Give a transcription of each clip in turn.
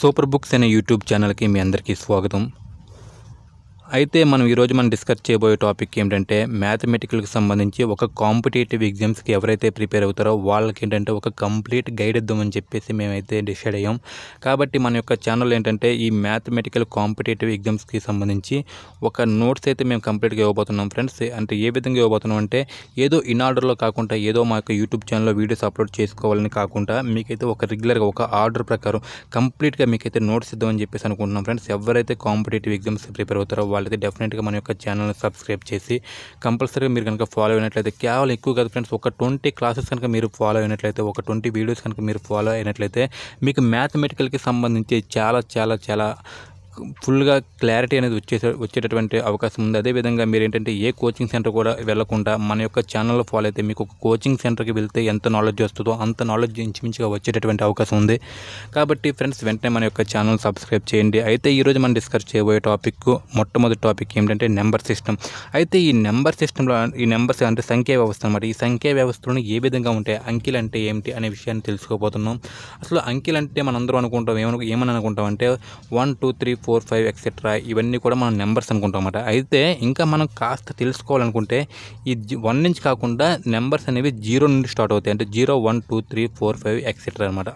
Super books అనే YouTube ఛానల్కి మీ అందరికీ స్వాగతం అయితే మనం ఈరోజు మనం డిస్కస్ చేయబోయే టాపిక్ ఏంటంటే మ్యాథమెటికల్కి సంబంధించి ఒక కాంపిటేటివ్ ఎగ్జామ్స్కి ఎవరైతే ప్రిపేర్ అవుతారో వాళ్ళకి ఏంటంటే ఒక కంప్లీట్ గైడ్ ఇద్దామని చెప్పేసి మేమైతే డిసైడ్ అయ్యాం కాబట్టి మన యొక్క ఛానల్ ఏంటంటే ఈ మ్యాథమెటికల్ కాంపిటేటివ్ ఎగ్జామ్స్కి సంబంధించి ఒక నోట్స్ అయితే మేము కంప్లీట్గా ఇవ్వబోతున్నాం ఫ్రెండ్స్ అంటే ఏ విధంగా ఇవ్వబోతున్నాం అంటే ఏదో ఇన్ ఆర్డర్లో కాకుండా ఏదో మా యొక్క యూట్యూబ్ ఛానల్లో వీడియోస్ అప్లోడ్ చేసుకోవాలని కాకుండా మీకైతే ఒక రెగ్యులర్గా ఒక ఆర్డర్ ప్రకారం కంప్లీట్గా మీకైతే నోట్స్ ఇద్దామని చెప్పేసి అనుకుంటున్నాం ఫ్రెండ్స్ ఎవరైతే కాంపిటేటివ్ ఎగ్జామ్స్ ప్రిపేర్ అవుతారో వాళ్ళైతే డెఫినెట్గా మన యొక్క ఛానల్ని సబ్స్క్రైబ్ చేసి కంపల్సరీగా మీరు కనుక ఫాలో అయినట్లయితే కేవలం ఎక్కువ కాదు ఫ్రెండ్స్ ఒక ట్వంటీ క్లాసెస్ కనుక మీరు ఫాలో అయినట్లయితే ఒక ట్వంటీ వీడియోస్ కనుక మీరు ఫాలో అయినట్లయితే మీకు మ్యాథమెటికల్కి సంబంధించి చాలా చాలా చాలా ఫుల్గా క్లారిటీ అనేది వచ్చే వచ్చేటటువంటి అవకాశం ఉంది అదేవిధంగా మీరు ఏంటంటే ఏ కోచింగ్ సెంటర్ కూడా వెళ్లకుండా మన యొక్క ఛానల్లో ఫాలో అయితే మీకు ఒక కోచింగ్ సెంటర్కి వెళ్తే ఎంత నాలెడ్జ్ వస్తుందో అంత నాలెడ్జ్ ఇంచుమించుగా వచ్చేటటువంటి అవకాశం ఉంది కాబట్టి ఫ్రెండ్స్ వెంటనే మన యొక్క ఛానల్ సబ్స్క్రైబ్ చేయండి అయితే ఈరోజు మనం డిస్కస్ చేయబోయే టాపిక్ మొట్టమొదటి టాపిక్ ఏంటంటే నెంబర్ సిస్టమ్ అయితే ఈ నెంబర్ సిస్టంలో ఈ నెంబర్స్ అంటే సంఖ్యా వ్యవస్థ అనమాట ఈ సంఖ్యా వ్యవస్థలో ఏ విధంగా ఉంటాయి అంకెలు అంటే ఏమిటి అనే విషయాన్ని తెలుసుకోబోతున్నాం అసలు అంకెలు అంటే మనందరూ అనుకుంటాం ఏమను ఏమని అనుకుంటాం అంటే one two three four five et cetera ఇవన్నీ కూడా మనం నెంబర్స్ అనుకుంటాం అన్నమాట అయితే ఇంకా మనం కాస్త తెలుసుకోవాలనుకుంటే ఈ వన్ నుంచి కాకుండా నెంబర్స్ అనేవి జీరో నుండి స్టార్ట్ అవుతాయి అంటే zero one two three four five et cetera అనమాట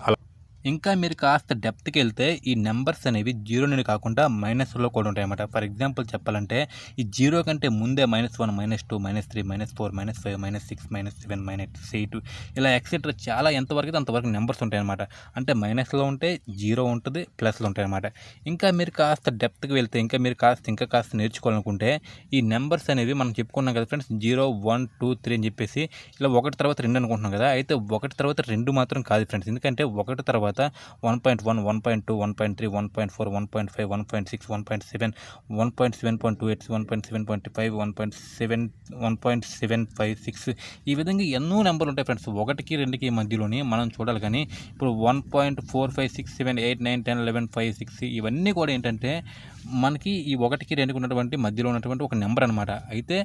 ఇంకా మీరు కాస్త డెప్త్కి వెళ్తే ఈ నెంబర్స్ అనేవి జీరో నుండి కాకుండా మైనస్లో కూడా ఉంటాయన్నమాట ఫర్ ఎగ్జాంపుల్ చెప్పాలంటే ఈ జీరో కంటే ముందే minus one minus two minus three minus four minus five minus six minus seven minus eight ఇలా ఎక్సెట్రా చాలా ఎంతవరకు అంతవరకు నెంబర్స్ ఉంటాయన్నమాట అంటే మైనస్లో ఉంటే జీరో ఉంటుంది ప్లస్లో ఉంటాయన్నమాట ఇంకా మీరు కాస్త డెప్త్కి వెళ్తే ఇంకా మీరు కాస్త ఇంకా కాస్త నేర్చుకోవాలనుకుంటే ఈ నెంబర్స్ అనేవి మనం చెప్పుకున్నాం కదా friends zero one two three అని చెప్పేసి ఇలా ఒకటి తర్వాత రెండు అనుకుంటున్నాం కదా అయితే ఒకటి తర్వాత రెండు మాత్రం కాదు ఫ్రెండ్స్ ఎందుకంటే ఒకటి తర్వాత తర్వాత one point one one point two one point three one point four one point five one point six one point seven one point seven point two eight one point seven point five one point seven one point seven five six ఈ విధంగా ఎన్నో నెంబర్లు ఉంటాయి friends ఒకటికి రెండుకి మధ్యలోనే మనం చూడాలి కానీ ఇప్పుడు one point four five six seven eight nine ten eleven five six ఇవన్నీ కూడా ఏంటంటే మనకి ఈ ఒకటికి రెండుకి ఉన్నటువంటి మధ్యలో ఉన్నటువంటి ఒక నెంబర్ అనమాట అయితే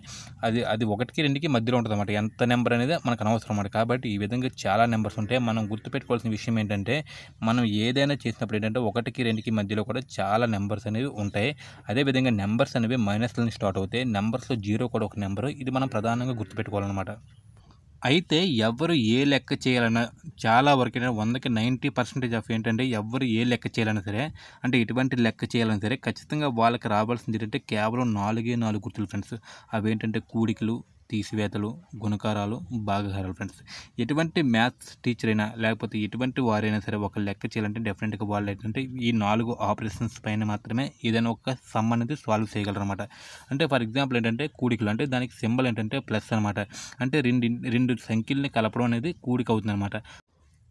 అది అది ఒకటికి రెండుకి మధ్యలో ఉంటుంది అనమాట ఎంత నెంబర్ అనేది మనకు అనవసరం అనమాట కాబట్టి ఈ విధంగా చాలా నెంబర్స్ ఉంటాయి మనం గుర్తుపెట్టుకోవాల్సిన విషయం ఏంటంటే మనం ఏదైనా చేసినప్పుడు ఏంటంటే ఒకటికి రెండుకి మధ్యలో కూడా చాలా నెంబర్స్ అనేవి ఉంటాయి అదేవిధంగా నెంబర్స్ అనేవి మైనస్లని స్టార్ట్ అవుతాయి నెంబర్స్లో జీరో కూడా ఒక నెంబర్ ఇది మనం ప్రధానంగా గుర్తుపెట్టుకోవాలన్నమాట అయితే ఎవరు ఏ లెక్క చేయాలన్నా చాలా వరకు వందకి నైంటీ పర్సెంటేజ్ ఆఫ్ ఏంటంటే ఎవరు ఏ లెక్క చేయాలన్నా సరే అంటే ఎటువంటి లెక్క చేయాలన్నా సరే ఖచ్చితంగా వాళ్ళకి రావాల్సింది ఏంటంటే కేవలం నాలుగే నాలుగు గుర్తులు ఫ్రెండ్స్ అవేంటంటే కూడికలు తీసివేతలు గుణకారాలు భాగహారాలు ఫ్రెండ్స్ ఎటువంటి మ్యాథ్స్ టీచర్ అయినా లేకపోతే ఎటువంటి వారైనా సరే ఒక లెక్క చేయాలంటే డెఫినెట్గా వాళ్ళు ఏంటంటే ఈ నాలుగు ఆపరేషన్స్ పైన మాత్రమే ఏదైనా ఒక సమ్ అనేది సాల్వ్ చేయగలరన్నమాట అంటే ఫర్ ఎగ్జాంపుల్ ఏంటంటే కూడికలు అంటే దానికి సింబల్ ఏంటంటే ప్లస్ అనమాట అంటే రెండు రెండు సంఖ్యల్ని కలపడం అనేది కూడిక అవుతుందన్నమాట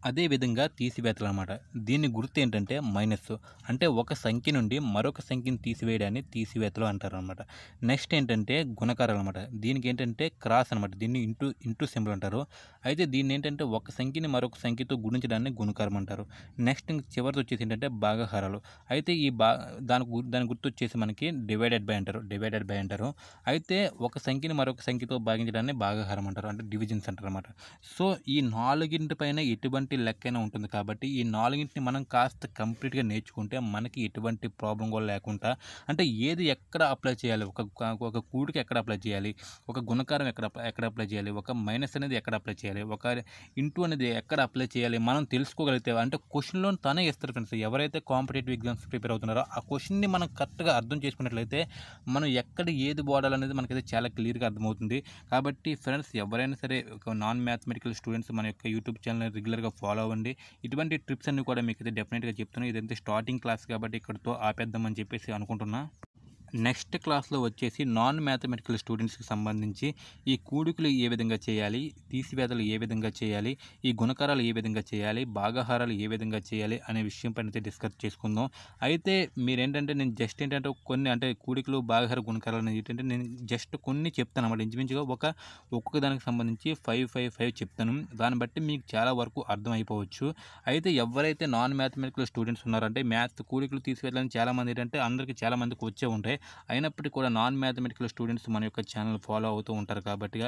అదేవిధంగా తీసివేతలు అనమాట దీని గుర్తు ఏంటంటే మైనస్ అంటే ఒక సంఖ్య నుండి మరొక సంఖ్యను తీసివేయడాన్ని తీసివేతలు అంటారు అనమాట నెక్స్ట్ ఏంటంటే గుణకారాలు అనమాట దీనికి ఏంటంటే క్రాస్ అనమాట దీన్ని ఇంటూ ఇంటూ సింబల్ అంటారు అయితే దీన్ని ఏంటంటే ఒక సంఖ్యని మరొక సంఖ్యతో గుణించడాన్ని గుణకారం అంటారు నెక్స్ట్ చివరిది వచ్చేసి ఏంటంటే భాగహారాలు అయితే ఈ బా దాని దాని గుర్తు వచ్చేసి మనకి డివైడెడ్ బై అంటారు డివైడెడ్ బై అంటారు అయితే ఒక సంఖ్యని మరొక సంఖ్యతో భాగించడాన్ని భాగహారం అంటారు అంటే డివిజన్స్ అంటారు అనమాట సో ఈ నాలుగింటి పైన ఎటువంటి ఒకటి లెక్కైనా ఉంటుంది కాబట్టి ఈ నాలుగింటిని మనం కాస్త కంప్లీట్గా నేర్చుకుంటే మనకి ఎటువంటి ప్రాబ్లం కూడా లేకుండా అంటే ఏది ఎక్కడ అప్లై చేయాలి ఒక ఒక కూడికి ఎక్కడ అప్లై చేయాలి ఒక గుణకారం ఎక్కడ ఎక్కడ అప్లై చేయాలి ఒక మైనస్ అనేది ఎక్కడ అప్లై చేయాలి ఒక ఇంటూ అనేది ఎక్కడ అప్లై చేయాలి మనం తెలుసుకోగలిగితే అంటే క్వశ్చన్లో తనే ఇస్తారు ఫ్రెండ్స్ ఎవరైతే కాంపిటేటివ్ ఎగ్జామ్స్ ప్రిపేర్ అవుతున్నారో ఆ క్వశ్చన్ని మనం కరెక్ట్గా అర్థం చేసుకున్నట్లయితే మనం ఎక్కడ ఏది వాడాలనేది మనకైతే చాలా క్లియర్గా అర్థమవుతుంది కాబట్టి ఫ్రెండ్స్ ఎవరైనా సరే నాన్ మ్యాథమెటికల్ స్టూడెంట్స్ మన యొక్క యూట్యూబ్ ఛానల్ రెగ్యులర్గా ఫాలో అవ్వండి ఇటువంటి ట్రిప్స్ అన్నీ కూడా మీకు అయితే డెఫినెట్గా చెప్తున్నాను ఇదంతా స్టార్టింగ్ క్లాస్ కాబట్టి ఇక్కడితో ఆపేద్దామని చెప్పేసి అనుకుంటున్నా నెక్స్ట్ క్లాస్లో వచ్చేసి నాన్ మ్యాథమెటికల్ స్టూడెంట్స్కి సంబంధించి ఈ కూడికులు ఏ విధంగా చేయాలి తీసివేతలు ఏ విధంగా చేయాలి ఈ గుణకారాలు ఏ విధంగా చేయాలి భాగాహారాలు ఏ విధంగా చేయాలి అనే విషయం పైన డిస్కస్ చేసుకుందాం అయితే మీరేంటంటే నేను జస్ట్ ఏంటంటే కొన్ని అంటే కూడికలు భాగాహార గుణకారాలు అనేది ఏంటంటే నేను జస్ట్ కొన్ని చెప్తాను అన్నమాట ఇంచుమించుగా ఒక ఒక్కొక్క దానికి సంబంధించి ఫైవ్ ఫైవ్ ఫైవ్ చెప్తాను దాన్ని బట్టి మీకు చాలా వరకు అర్థమైపోవచ్చు అయితే ఎవరైతే నాన్ మ్యాథమెటికల్ స్టూడెంట్స్ ఉన్నారంటే మ్యాథ్స్ కూడికలు తీసుకెళ్ళాలని చాలామంది ఏంటంటే అందరికీ చాలామందికి వచ్చే ఉంటాయి అయినప్పటికీ కూడా నాన్ మ్యాథమెటికల్ స్టూడెంట్స్ మన యొక్క ఛానల్ ఫాలో అవుతూ ఉంటారు కాబట్టి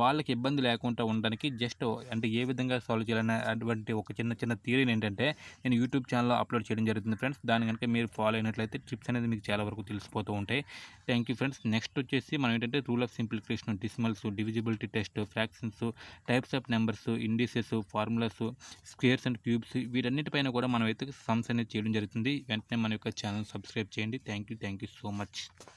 వాళ్ళకి ఇబ్బంది లేకుండా ఉండడానికి జస్ట్ అంటే ఏ విధంగా సాల్వ్ చేయాలనే అటువంటి ఒక చిన్న చిన్న థియరీని ఏంటంటే నేను యూట్యూబ్ ఛానల్లో అప్లోడ్ చేయడం జరుగుతుంది ఫ్రెండ్స్ దాని కనుక మీరు ఫాలో అయినట్లయితే టిప్స్ అనేది మీకు చాలా వరకు తెలిసిపోతూ ఉంటాయి థ్యాంక్ యూ ఫ్రెండ్స్ నెక్స్ట్ వచ్చేసి మనం ఏంటంటే rule of simplification decimals divisibility test fractions types of numbers indices formulas squares and cubes వీటన్నిటిపైన కూడా మనం అయితే సమ్స్ అనేది చేయడం జరుగుతుంది వెంటనే మన యొక్క ఛానల్ సబ్స్క్రైబ్ చేయండి thank you thank you so much much.